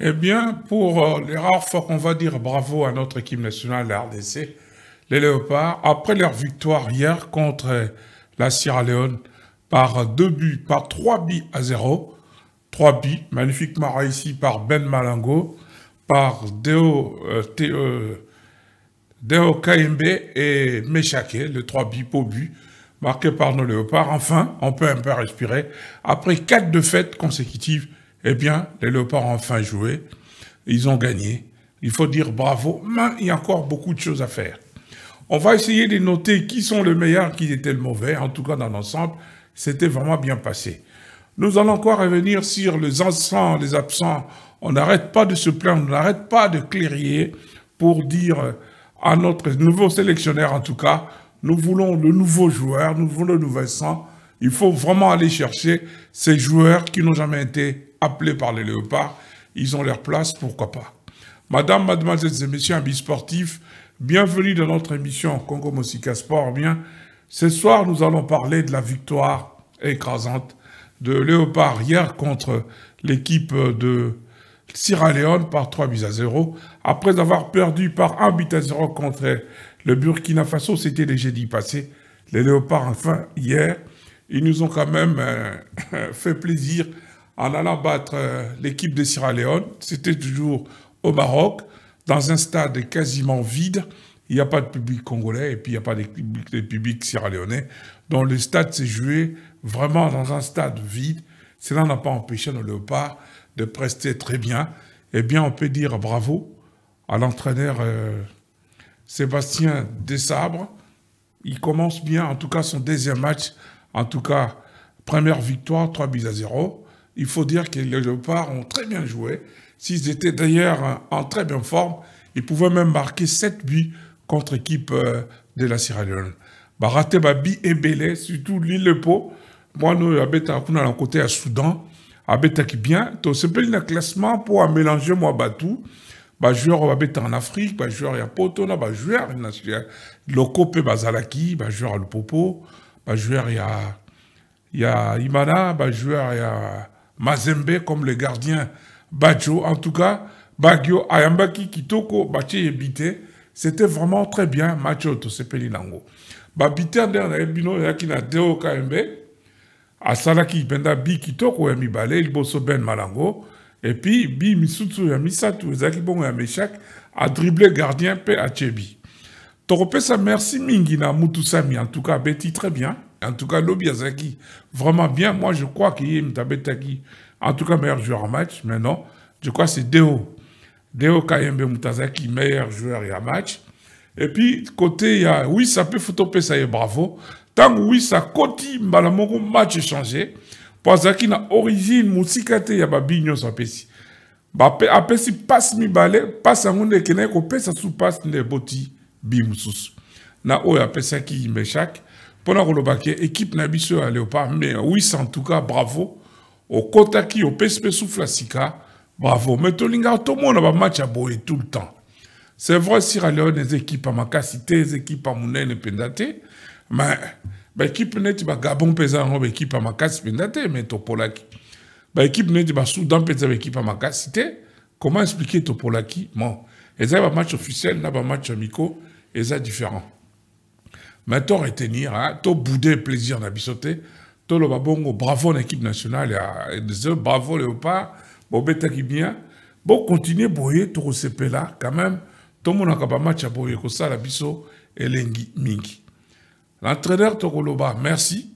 Eh bien, pour euh, les rares fois qu'on va dire bravo à notre équipe nationale, la RDC, les Léopards, après leur victoire hier contre euh, la Sierra Leone par euh, deux buts, par trois buts à zéro, trois buts magnifiquement ici par Ben Malango, par Deo, KMB Kaimbe et Meshake, le trois buts beau but, marqué par nos Léopards. Enfin, on peut un peu respirer après quatre défaites consécutives eh bien, les Léopards ont enfin joué. Ils ont gagné. Il faut dire bravo, mais il y a encore beaucoup de choses à faire. On va essayer de noter qui sont les meilleurs, qui étaient les mauvais. En tout cas, dans l'ensemble, c'était vraiment bien passé. Nous allons encore revenir sur les absents, les absents. On n'arrête pas de se plaindre, on n'arrête pas de clairier pour dire à notre nouveau sélectionneur, en tout cas, nous voulons le nouveau joueur, nous voulons le nouvel sang. Il faut vraiment aller chercher ces joueurs qui n'ont jamais été appelés par les léopards, ils ont leur place, pourquoi pas. Madame, mademoiselles et messieurs, amis sportifs, bienvenue dans notre émission Congo Mosika Sport. Eh bien, ce soir, nous allons parler de la victoire écrasante de Léopard hier contre l'équipe de Sierra Leone par 3 buts à 0. Après avoir perdu par 1 but à 0 contre le Burkina Faso, c'était les jeudi passé. Les Léopards, enfin, hier, ils nous ont quand même euh, fait plaisir en allant battre euh, l'équipe de Sierra Leone. C'était toujours au Maroc, dans un stade quasiment vide. Il n'y a pas de public congolais et puis il n'y a pas de public, sierra-léonais. Donc le stade s'est joué vraiment dans un stade vide. Cela n'a pas empêché nos léopards de prester très bien. Eh bien, on peut dire bravo à l'entraîneur euh, Sébastien Desabre. Il commence bien, en tout cas son deuxième match, en tout cas première victoire, 3 buts à 0 il faut dire que les Léopards ont très bien joué. S'ils étaient d'ailleurs en très bonne forme, ils pouvaient même marquer 7 buts contre l'équipe euh, de la Sierra Leone. Baraté Babi et Belé, surtout l'île de Pau. Moi, nous, Abeta, on un côté à Soudan. Abeta qui bien. Donc, c'est pas le classement pour mélanger moi Batou. Bah, joueur Abeta en Afrique, bah, joueur à Potona, bah, joueur locaux, peu Bazalaki, bah, joueur à popo. bah, joueur il y a, il y a Imana, bah, joueur il y Mazembe comme le gardien Bajo, En tout cas, Bagio, Ayambaki, Kitoko, Bache Ebite, c'était vraiment très bien Macho, au Tosepeli dernier, Babite Ander Ebino Yakina Deo Kaembe, Asalaki Benda Bi Kitoko Yami il Ilboso Ben Malango, et puis Bi Misutsu Yami Satu, Zaki a dribblé gardien P. Achebi. Toropesa, merci Mingina Mutusami, en tout cas, Betty, très bien. En tout cas, Lobby Azaki, vraiment bien. Moi, je crois qu'il est, en tout cas, meilleur joueur match. Mais non, je crois que c'est Deo. Deo Kayembe Mutazaki, meilleur joueur et match. Et puis, côté, il y a oui, ça peut Foutopé, ça y est, bravo. Tant que oui, ça continue, le match changé. Pazaki na origine, Moussikate, il y a Babigno, ça pessi. Apesi passe mi balle, passe à Moune, Keneko, passe à sous passe, Neboti, Bimsus. Na, oh, il y a Pesaki, Meshak. Pendant que ke équipe na à le léopard mais oui, en tout cas bravo au Kotaki au souffle ya bravo mais tout le monde a un match à boire tout le temps c'est vrai on a des équipes équipes makasi te des équipes à Mounen et Pendate, mais l'équipe bah, neti bah, pas. mpe eza yango l'équipe à makasi mpenza te mais topolaki baekipe neti basoudan mpe l'équipe baekipe à makasi comment expliquer topolaki bon un match officiel match amico, ils ont différent mais toi, retenir hein, to boudé plaisir na biso te toloba bravo l'équipe nationale ya RDC bravo léopard ben, qui bien tout boye là quand même à bamatch comme boye la biso elengi mingi l'entraîneur tokoloba merci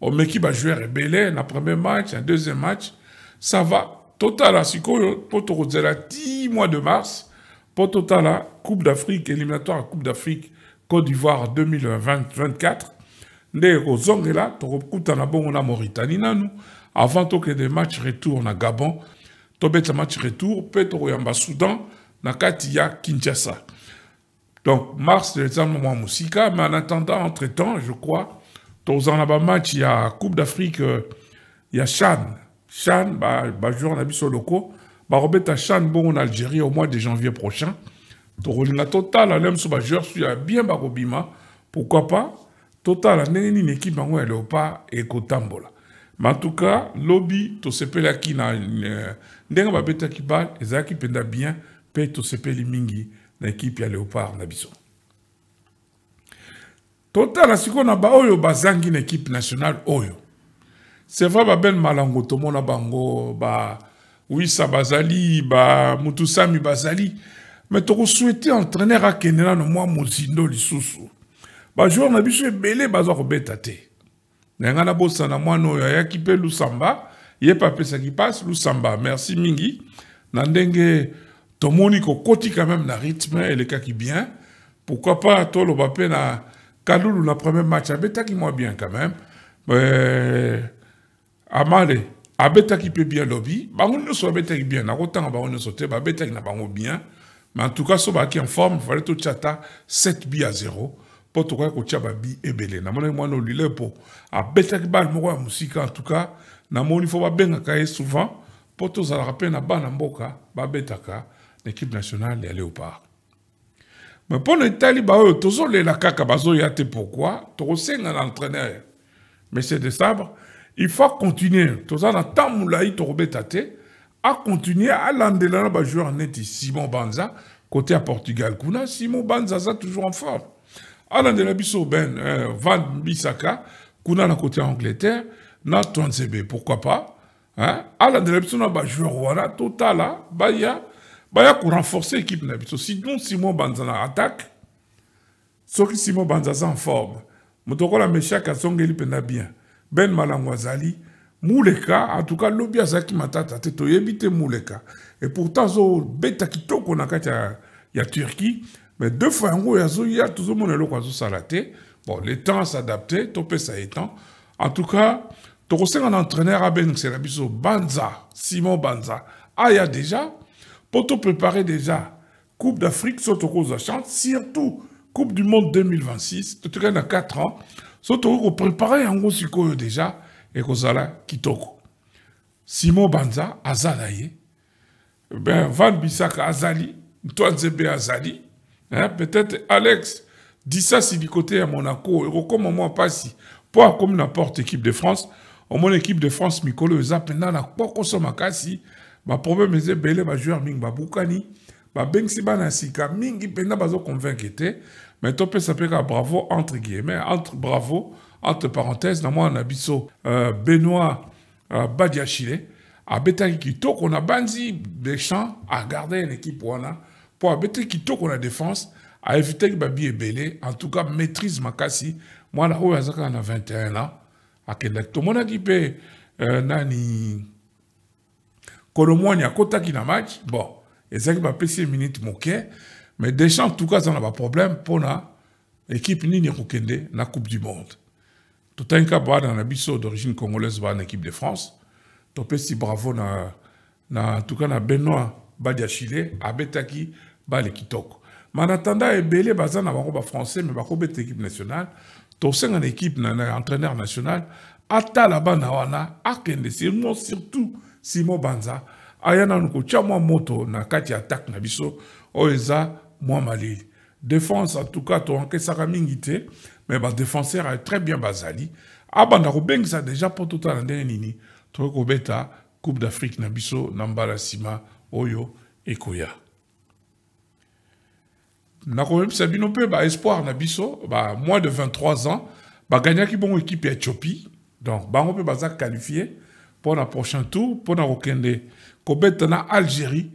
jouer jouer, ebele un premier match un deuxième match ça va totala sikoyo mpo tokozela 10 mois de mars total, la coupe d'afrique éliminatoire à coupe d'afrique Côte d'Ivoire 2024 ndenge kozongela tokokutana bongo na mauritanie nous avant que des matchs retour na gabon tobeta match retour mpe le soudan na ya kinshasa donc mars desembre mwa Moussika, mais en attendant entre temps je crois match il y a coupe d'afrique il euh, y a chan chan habit ba le biso Bah Robert chan bon en algérie au mois de janvier prochain tokolinga totala le mosusu bajoueur su ya bien bakobima pourquoi pas totala ndenge nini ekipe yango ya leopard ekotambola ma antuka lobi tosepelaki na euh, ndenge babetaki bale ezalaki mpenza bien mpe tosepeli mingi na ekipe ya leopard na biso totala sikoyo na baoyo bazangi na ekipe nationale oyo c'est vrai babene malango tomona bango bawisa bazali bamutusami bazali ba mais me souhaiter entraîneur akende nano mwa mozindo lisusu bajoueur na biso ebele baza kobeta te na ngai nabosana mwana oyo ayaki mpe lusamba ye mpe qui passe lusamba merci mingi na ndenge tomoni kokoti quand même na rythme et le cas qui bien pourquoi pas le mpe na kalulu na premier match qui moi bien quand même mais eh, amale qui peut bien ne bango nyonso qui bien Na ne bango nyonso beta qui na bango bien mais en tout cas so est en forme fallait tout chata 7 bi à 0 Pour tokoki et babi je namonaki mwana olile mpo à ah, bale moko ya mosika en tout cas faut pas babengaka ye souvent mpo tozalaka rappeler na bana mboka babetaka l'équipe nationale ya léopard un entraîneur mais c'est de il faut continuer na temps a continuer à l'Andelana, bah, joueur net Simon Banza, côté à Portugal. Kuna, Simon Banza, toujours en forme. À l'Andelana, Bisso Ben, euh, Van Bissaka, Kuna, à côté Angleterre, na Zébe, pourquoi pas. Hein? À l'Andelana, Bisso, na bah, joueur en total, là, hein. Baya pour renforcer l'équipe, Sinon, Simon Banza, attaque. Sauf que Simon Banza, en forme. Motoko, la Meshaka, bien. Ben Malangwazali, Mouleka, en tout cas lobi zaki matata te toyebi te Mouleka. et pourtant azobeta toko na kati ya, ya turquie mais deux fois y il a toujours mon tozomona eloko à salater. bon le temps tu peux ça temps en tout cas tu tokosenga un entraîneur c'est biso banza simon banza ah, a déjà pour te préparer déjà coupe d'afrique chante, surtout coupe du monde 2026 tu dans 4 ans so tokoki koprépare yango déjà ekozala kitoko simon banza aza ye ben van bisaka azali ntwa nzembe azali hein? peut-être alex dit ça si du côté à monaco comme moi pas si. akomi na porte équipe de france omona équipe de france mikolo eza mpenza na kpokoso makasi baproblème eza ebele bajoueur mingi babukani babengisi bana ya sika mingi mpenza convaincu te mais topesa mpe kaka bravo entre guillemets entre bravo entre parenthèses, dans moi, on a euh, Benoît euh, Badiachile, à Betaki Kito, qu'on a bandi Béchamp à garder l'équipe Wana, pour à qu'on a défense, à éviter que Babi et Belé, en tout cas, maîtrise Makassi. Moi, là, où on a 21 ans, à Québec. Tout le monde a dit, euh, Nani, Kolomwani, à Kota qui match, bon, et ça qui m'a pêché minutes moqué, mais Deschamps, en tout cas, on a pas problème pour l'équipe Nini Kokende, la Coupe du Monde totangi baana na biso d'origine congolaise va en équipe de france si bravo na, na cas na Benoît badia chile abetaki bale kitoko ma na Belé Bazan baza na français mais ba bakobeta équipe nationale tosenga na équipe na, na entraîneur national atala bana wana akende simo surtout Simon banza Ayana nanu kotya moto na kati attaque na biso oiza eza mwa maleli défense en tout cas toankesaka mingi te mais défenseur défenseur très bien bazali abanda ah, ben, ça déjà pour tout temps dernier nini tokoki kobeta coupe d'afrique nabiso nambala sima mbala nsima oyo ekoya nakoyebisa bino peu baespoir espoir nabiso bah moins de 23 ans bah, gagné qui une équipe éthiopie donc bah, peut mpe baza qualifier pour na prochain tour pour na Coupe kobeta na algérie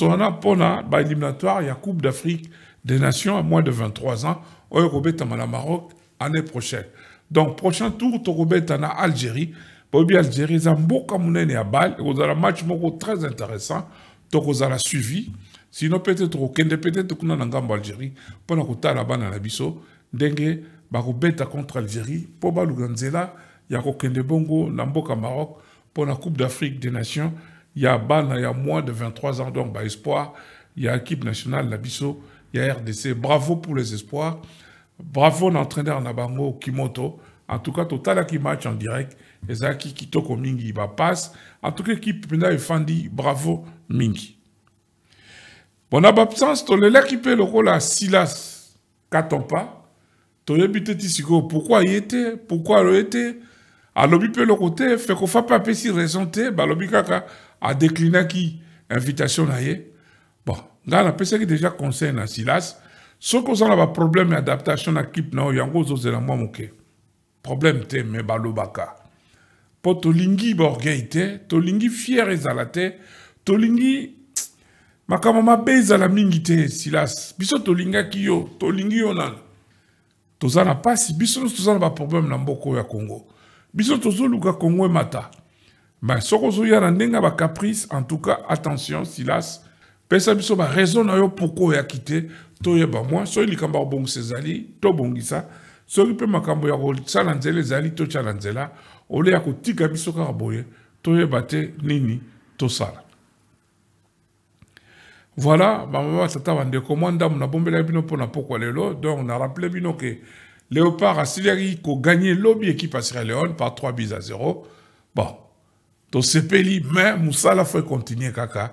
pour la mpo na baéliminatoire la coupe d'afrique des nations à moins de 23 ans, oyo kobetama na Maroc année prochaine. Donc prochain tour tokobeta na Algérie, boyebi Algérie eza et Abal. ya bale un match beaucoup très intéressant Donc tokozala suivi sino peut-être tokokende peut-être kuna na ngambo Algérie mpo na kotala bana na biso D'engue, bakobeta contre Algérie Il baluka a ya bongo na Maroc Pour la Coupe d'Afrique des Nations il ya bana a moins de 23 ans donc bah, espoir Il y a équipe nationale la biso il y Bravo pour les espoirs. Bravo l'entraîneur Nabango Kimoto. En tout cas, total qui match en direct. qui Ezaki au Mingi va passer, En tout cas, l'équipe Penda et Fandi, bravo Mingi. Bon, en absence, Tolela qui peut le rôle à Silas Katompa. toyebi te il pourquoi il était était à était de l'autre côté, fait qu'on qu'on fasse pas si raison balobika a décliné qui invitation y nga na que déjà conseil na silas soki ozala baproblème ya adaptation na kipe na oyo yango ozozela mwa moke problème te me balobaka mpo tolingi baorgueil te tolingi fiere ezala te te silas biso tolingaki yo tolingi yo toza na mpasi biso nyonso toza na na mboka ya congo biso congo ya bah, caprice en tout cas attention silas pesa biso na yo pourkoi ya te toyeba pour soki kamba bon kobongisa to bongisa soki pe makambo ya ait nzela ezali to na nzela ole ya kotika biso kaka boye toyeba te nini tosala voilà bamama batata bandeko mwa ndamu nabombelaki bino mpona pokwa lelo donc na rappele bino a léopard asiliaki gagner lobi équipe ya sierra par 3 bis à 0 bon tosepeli mais mosala fo continuer. kaka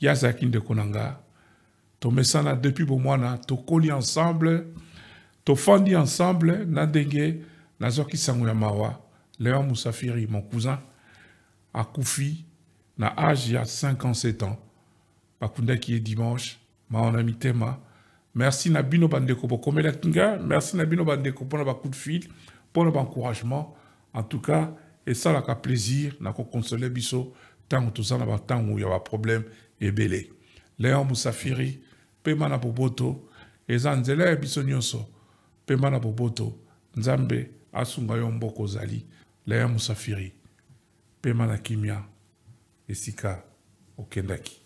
Yazakine de Konanga. nga tomesana depuis bomwana tokoli ensemble tofandi ensemble na nazoki nazwaki sango ya mawa musafiri mon cousin akufi na age ya 57 ans qui est dimanche maonami tema hein. merci nabino bino bandeko la Tinga, merci na Bandeko pour le coup de fil le encouragement. en tout cas et ça ka plaisir na tant que tout ça, na y ya problème ebele lelo musafiri pema na popoto eza nzela ya biso nyonso pema na nzambe musafiri kimia esika okendaki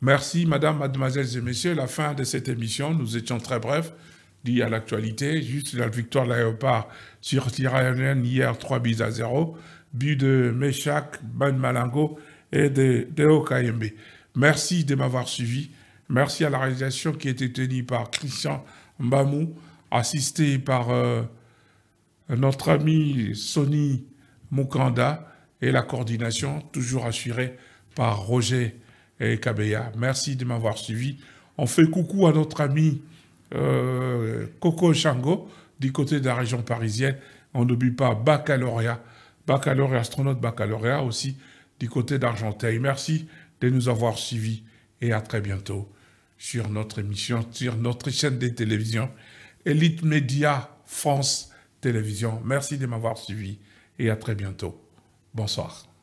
Merci, Madame, Mademoiselles et Messieurs. La fin de cette émission, nous étions très brefs, dit à l'actualité. Juste la victoire de l'aéroport sur l'Iranien hier, 3 buts à 0. But de Meshak Ben Malango et de, de Merci de m'avoir suivi. Merci à la réalisation qui a été tenue par Christian Mbamou, assisté par euh, notre ami Sony Mukanda et la coordination toujours assurée par Roger et Kabeya. Merci de m'avoir suivi. On fait coucou à notre ami euh, Coco Chango du côté de la région parisienne. On n'oublie pas baccalauréat, baccalauréat, astronaute baccalauréat aussi du côté d'Argenteuil. Merci de nous avoir suivis et à très bientôt sur notre émission, sur notre chaîne de télévision, Elite Média France Télévision. Merci de m'avoir suivi et à très bientôt. Bonsoir.